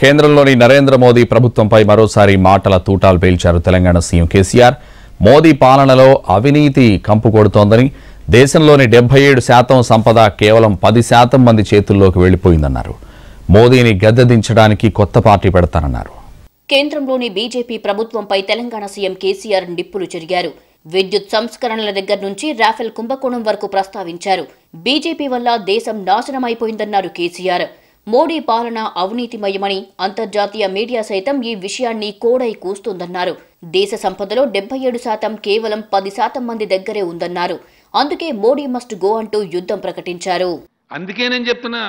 కేంద్రంలోని నరేంద్ర మోదీ ప్రభుత్వంపై మరోసారి మాటల తూటాలు పేల్చారు తెలంగాణ సీఎం కేసీఆర్ మోదీ పాలనలో అవినీతి కంపు కొడుతోందని దేశంలోని డెబ్బై ఏడు శాతం సంపద కేవలం పది శాతం మంది చేతుల్లోకి వెళ్లిపోయిందన్నారు మోదీని గద్దదించడానికి కొత్త పార్టీ పెడతానన్నారు కేంద్రంలోని బీజేపీ ప్రభుత్వంపై తెలంగాణ సీఎం కేసీఆర్ నిప్పులు చెరిగారు విద్యుత్ సంస్కరణల దగ్గర నుంచి రాఫెల్ కుంభకోణం వరకు ప్రస్తావించారు బీజేపీ వల్ల దేశం నాశనమైపోయిందన్నారు కేసీఆర్ మోడీ పాలన అవినీతిమయమని అంతర్జాతీయ మీడియా సైతం ఈ విషయాన్ని కోడై కూస్తుందన్నారు దేశ సంపదలో డెబ్బై ఏడు శాతం కేవలం పది శాతం మంది దగ్గరే ఉందన్నారు అందుకే మోడీ మస్ట్ గో అంటూ యుద్ధం ప్రకటించారు అందుకే నేను చెప్తున్నా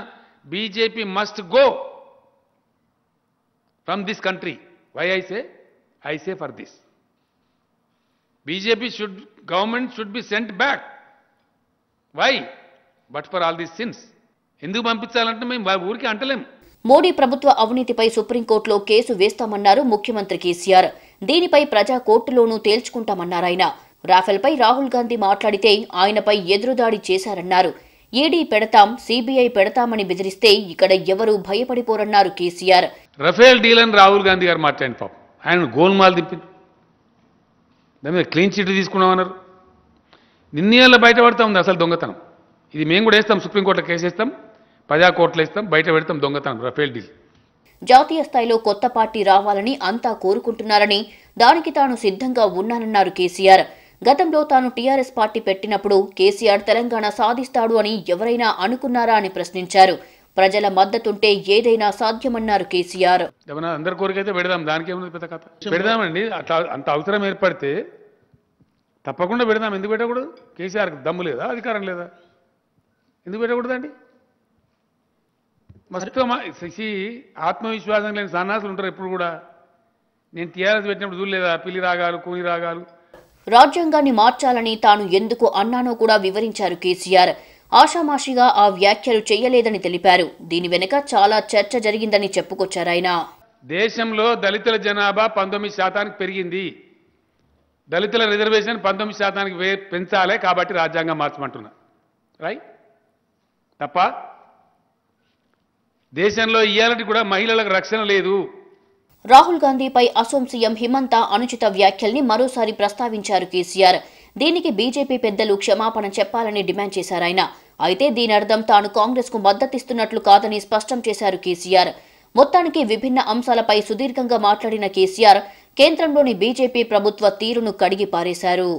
BJP must go from this country why I say I say for this BJP should government should be sent back why but for all this sins ఎందుకు పంపించాలంటే మేము ఊరికి అంటలేము మోడీ ప్రభుత్వ అవినీతిపై సుప్రీంకోర్టులో కేసు వేస్తామన్నారు ముఖ్యమంత్రి కేసీఆర్ దీనిపై ప్రజా కోర్టులోనూ తేల్చుకుంటామన్నారు ఆయన రాఫెల్పై రాహుల్ గాంధీ మాట్లాడితే ఆయనపై ఎదురుదాడి చేశారన్నారు ఈడీ పెడతాం సిబిఐ పెడతామని బెదిరిస్తే ఇక్కడ ఎవరూ భయపడిపోరన్నారు కేసీఆర్ రఫేల్ డీల్ అని రాహుల్ గాంధీ గారు మాట్లాడిన పాపం ఆయన గోల్మాల్ దిప్పి దాని మీద క్లీన్ చిట్ తీసుకున్నామన్నారు నిన్నేళ్ళ బయటపడతా ఉంది అసలు దొంగతనం ఇది మేము కూడా వేస్తాం సుప్రీంకోర్టులో కేసు వేస్తాం పదా కోట్లు వేస్తాం బయట పెడతాం దొంగతనం రఫేల్ డీల్ జాతీయ స్థాయిలో కొత్త పార్టీ రావాలని అంతా కోరుకుంటున్నారని దానికి తాను సిద్ధంగా ఉన్నానన్నారు కేసీఆర్ గతంలో తాను టీఆర్ఎస్ పార్టీ పెట్టినప్పుడు కేసీఆర్ తెలంగాణ సాధిస్తాడు అని ఎవరైనా అనుకున్నారా అని ప్రశ్నించారు ప్రజల మద్దతుంటే ఏదైనా సాధ్యమన్నారు కేసీఆర్ అందరి అయితే పెడదాం దానికేముంది పెద్ద కథ పెడదామండి అట్లా అంత అవసరం ఏర్పడితే తప్పకుండా పెడదాం ఎందుకు పెట్టకూడదు కేసీఆర్ దమ్ము లేదా అధికారం లేదా ఎందుకు పెట్టకూడదండి మస్ట్గా శశి ఆత్మవిశ్వాసం లేని సన్నాసులు ఉంటారు ఎప్పుడు కూడా నేను టీఆర్ఎస్ పెట్టినప్పుడు చూడలేదా పిల్లి రాగాలు కూలి రాగాలు రాజ్యాంగాన్ని మార్చాలని తాను ఎందుకు అన్నానో కూడా వివరించారు కేసీఆర్ ఆషామాషిగా ఆ వ్యాఖ్యలు చేయలేదని తెలిపారు దీని వెనుక చాలా చర్చ జరిగిందని చెప్పుకొచ్చారాయన దేశంలో దళితుల జనాభా పంతొమ్మిది శాతానికి పెరిగింది దళితుల రిజర్వేషన్ పంతొమ్మిది శాతానికి పెంచాలే కాబట్టి రాజ్యాంగం మార్చమంటున్నా రైట్ తప్ప దేశంలో ఇయ్యాలంటే కూడా మహిళలకు రక్షణ లేదు రాహుల్ గాంధీపై అసోం సీఎం హిమంత అనుచిత వ్యాఖ్యల్ని మరోసారి ప్రస్తావించారు కేసీఆర్ దీనికి బీజేపీ పెద్దలు క్షమాపణ చెప్పాలని డిమాండ్ చేశారు ఆయన అయితే దీని అర్థం తాను కాంగ్రెస్కు మద్దతిస్తున్నట్లు కాదని స్పష్టం చేశారు కేసీఆర్ మొత్తానికి విభిన్న అంశాలపై సుదీర్ఘంగా మాట్లాడిన కేసీఆర్ కేంద్రంలోని బీజేపీ ప్రభుత్వ తీరును కడిగి పారేశారు